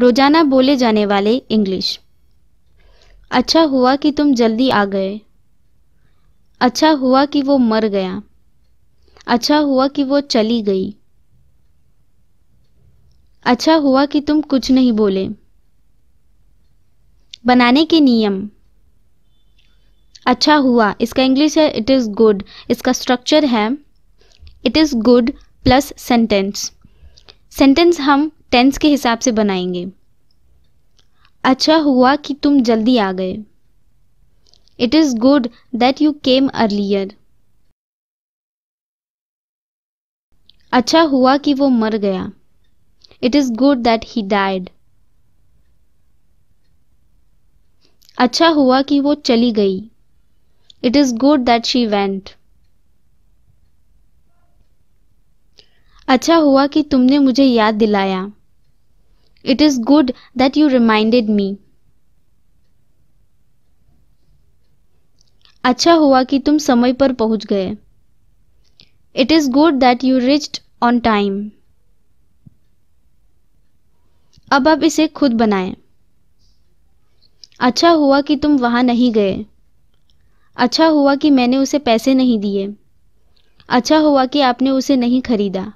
रोजाना बोले जाने वाले इंग्लिश अच्छा हुआ कि तुम जल्दी आ गए अच्छा हुआ कि वो मर गया अच्छा हुआ कि वो चली गई अच्छा हुआ कि तुम कुछ नहीं बोले बनाने के नियम अच्छा हुआ इसका इंग्लिश है इट इज़ गुड इसका स्ट्रक्चर है it is good plus sentence sentence हम टेंस के हिसाब से बनाएंगे अच्छा हुआ कि तुम जल्दी आ गए it is good that you came earlier अच्छा हुआ कि वो मर गया it is good that he died अच्छा हुआ कि वो चली गई it is good that she went अच्छा हुआ कि तुमने मुझे याद दिलाया It is good that you reminded me. अच्छा हुआ कि तुम समय पर पहुंच गए it is good that you reached on time अब आप इसे खुद बनाएं। अच्छा हुआ कि तुम वहां नहीं गए अच्छा हुआ कि मैंने उसे पैसे नहीं दिए अच्छा हुआ कि आपने उसे नहीं खरीदा